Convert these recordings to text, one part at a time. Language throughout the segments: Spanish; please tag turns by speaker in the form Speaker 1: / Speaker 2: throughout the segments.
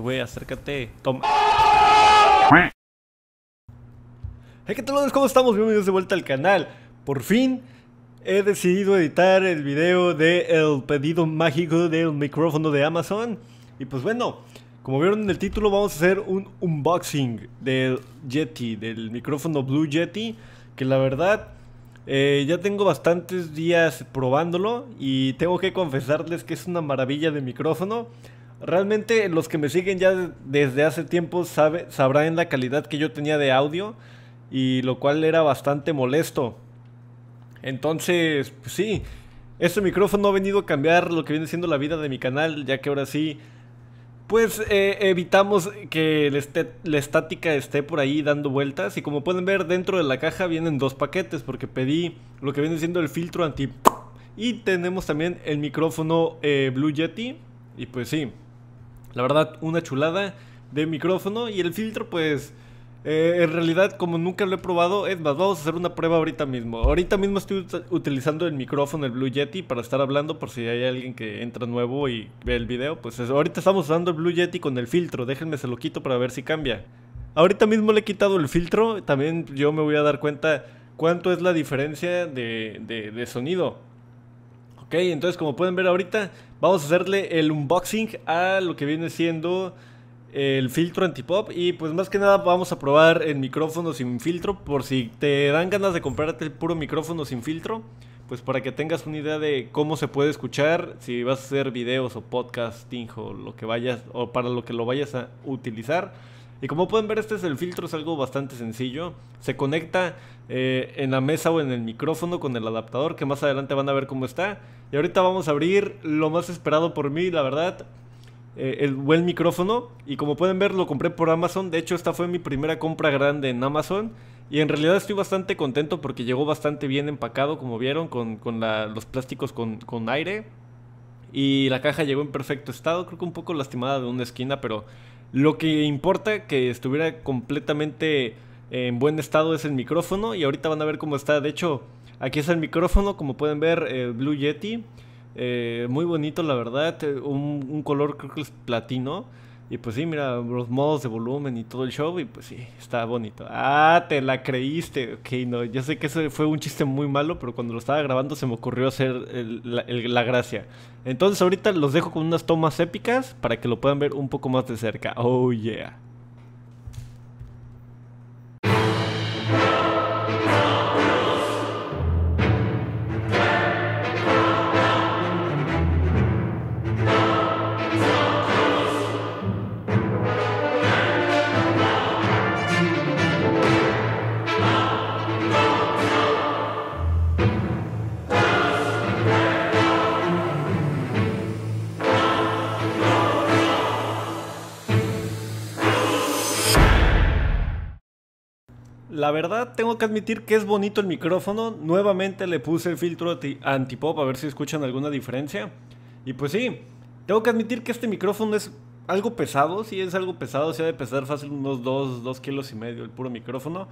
Speaker 1: güey, acércate. Toma. Hey, ¿qué tal? ¿Cómo estamos? Bienvenidos de vuelta al canal. Por fin he decidido editar el video del el pedido mágico del micrófono de Amazon. Y pues bueno, como vieron en el título, vamos a hacer un unboxing del Yeti, del micrófono Blue Yeti. Que la verdad, eh, ya tengo bastantes días probándolo y tengo que confesarles que es una maravilla de micrófono. Realmente los que me siguen ya desde hace tiempo sabrán la calidad que yo tenía de audio y lo cual era bastante molesto. Entonces, pues sí, este micrófono ha venido a cambiar lo que viene siendo la vida de mi canal, ya que ahora sí, pues eh, evitamos que la, estática esté por ahí dando vueltas. Y como pueden ver, dentro de la caja vienen dos paquetes, porque pedí lo que viene siendo el filtro anti... Y tenemos también el micrófono eh, Blue Yeti, y pues sí, la verdad, una chulada de micrófono y el filtro pues... Eh, en realidad, como nunca lo he probado, es más, vamos a hacer una prueba ahorita mismo. Ahorita mismo estoy utilizando el micrófono, el Blue Yeti, para estar hablando por si hay alguien que entra nuevo y ve el video. Pues ahorita estamos usando el Blue Yeti con el filtro, déjenme se lo quito para ver si cambia. Ahorita mismo le he quitado el filtro, también yo me voy a dar cuenta cuánto es la diferencia de sonido. Ok, entonces como pueden ver ahorita, vamos a hacerle el unboxing a lo que viene siendo el filtro antipop y pues más que nada vamos a probar el micrófono sin filtro por si te dan ganas de comprarte el puro micrófono sin filtro, pues para que tengas una idea de cómo se puede escuchar, si vas a hacer videos o podcasting o lo que vayas o para lo que lo vayas a utilizar. Y como pueden ver, este es el filtro, es algo bastante sencillo. Se conecta eh, en la mesa o en el micrófono con el adaptador, que más adelante van a ver cómo está. Y ahorita vamos a abrir lo más esperado por mí, la verdad, eh, el buen micrófono. Y como pueden ver, lo compré por Amazon. De hecho, esta fue mi primera compra grande en Amazon. Y en realidad estoy bastante contento porque llegó bastante bien empacado, como vieron, con, los plásticos con, con aire. Y la caja llegó en perfecto estado, creo que un poco lastimada de una esquina, pero lo que importa que estuviera completamente en buen estado es el micrófono y ahorita van a ver cómo está. De hecho, aquí está el micrófono, como pueden ver, eh, Blue Yeti. Eh, muy bonito, la verdad. Eh, un, un color creo que es platino. Y pues sí, mira, los modos de volumen y todo el show, y pues sí, está bonito. Ah, te la creíste. Ok, no, yo sé que ese fue un chiste muy malo, pero cuando lo estaba grabando se me ocurrió hacer la, la, gracia. Entonces ahorita los dejo con unas tomas épicas para que lo puedan ver un poco más de cerca. Oh, yeah. La verdad, tengo que admitir que es bonito el micrófono. Nuevamente le puse el filtro antipop a ver si escuchan alguna diferencia. Y pues sí, tengo que admitir que este micrófono es algo pesado. si es algo pesado. Se ha de pesar fácil unos 2, 2 kilos y medio el puro micrófono.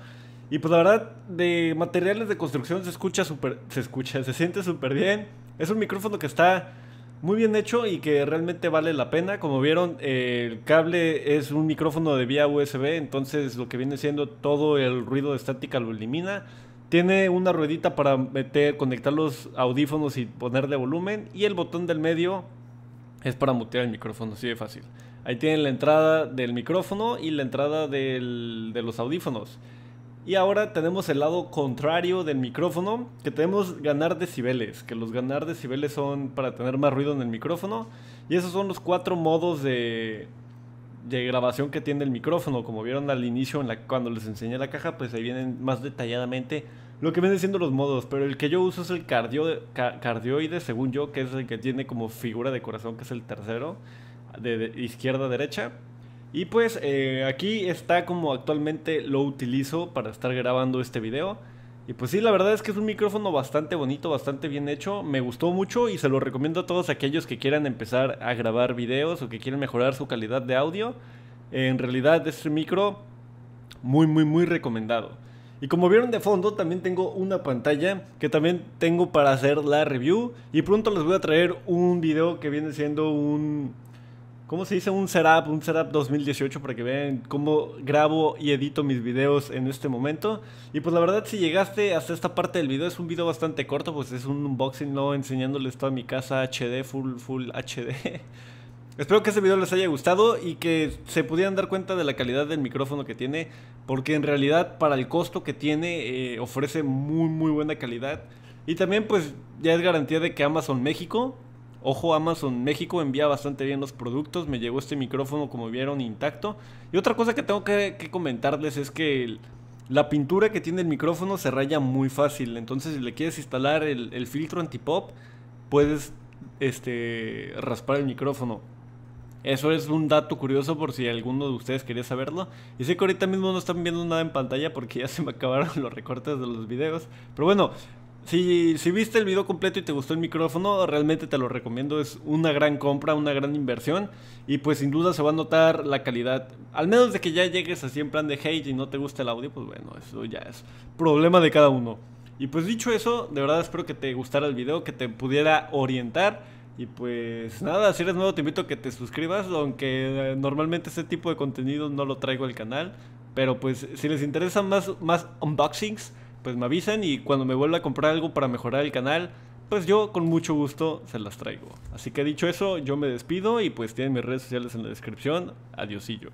Speaker 1: Y pues la verdad, de materiales de construcción se escucha súper, se escucha, se siente súper bien. Es un micrófono que está muy bien hecho y que realmente vale la pena. Como vieron, el cable es un micrófono de vía USB, entonces lo que viene siendo todo el ruido de estática lo elimina. Tiene una ruedita para meter, conectar los audífonos y ponerle volumen. Y el botón del medio es para mutear el micrófono, así de fácil. Ahí tienen la entrada del micrófono y la entrada de los audífonos. Y ahora tenemos el lado contrario del micrófono, que tenemos ganar decibeles, que los ganar decibeles son para tener más ruido en el micrófono. Y esos son los cuatro modos de, grabación que tiene el micrófono. Como vieron al inicio, cuando les enseñé la caja, pues ahí vienen más detalladamente lo que vienen siendo los modos. Pero el que yo uso es el cardio, cardioide, según yo, que es el que tiene como figura de corazón, que es el tercero, de, de izquierda a derecha. Y pues eh, aquí está como actualmente lo utilizo para estar grabando este video. Y pues sí, la verdad es que es un micrófono bastante bonito, bastante bien hecho. Me gustó mucho y se lo recomiendo a todos aquellos que quieran empezar a grabar videos o que quieran mejorar su calidad de audio. En realidad este micro muy, muy, muy recomendado. Y como vieron de fondo, también tengo una pantalla que también tengo para hacer la review. Y pronto les voy a traer un video que viene siendo un ¿Cómo se dice un setup? Un setup 2018 para que vean cómo grabo y edito mis videos en este momento. Y pues la verdad si llegaste hasta esta parte del video es un video bastante corto, pues es un unboxing, ¿no? Enseñándoles toda mi casa HD, full, full HD. Espero que este video les haya gustado y que se pudieran dar cuenta de la calidad del micrófono que tiene, porque en realidad para el costo que tiene eh, ofrece muy muy buena calidad. Y también pues ya es garantía de que Amazon México Ojo, Amazon México envía bastante bien los productos. Me llegó este micrófono, como vieron, intacto. Y otra cosa que tengo que, comentarles es que la pintura que tiene el micrófono se raya muy fácil. Entonces, si le quieres instalar el, filtro antipop, puedes este, raspar el micrófono. Eso es un dato curioso por si alguno de ustedes quería saberlo. Y sé que ahorita mismo no están viendo nada en pantalla porque ya se me acabaron los recortes de los videos. Pero bueno, si, viste el video completo y te gustó el micrófono, realmente te lo recomiendo. Es una gran compra, una gran inversión. Y pues sin duda se va a notar la calidad. Al menos de que ya llegues así en plan de hate y no te guste el audio, pues bueno, eso ya es problema de cada uno. Y pues dicho eso, de verdad espero que te gustara el video, que te pudiera orientar. Y pues nada, si eres nuevo te invito a que te suscribas, aunque eh, normalmente este tipo de contenido no lo traigo al canal. Pero pues si les interesan más, más unboxings, pues me avisen y cuando me vuelva a comprar algo para mejorar el canal, pues yo con mucho gusto se las traigo. Así que dicho eso, yo me despido y pues tienen mis redes sociales en la descripción. Adiosillo.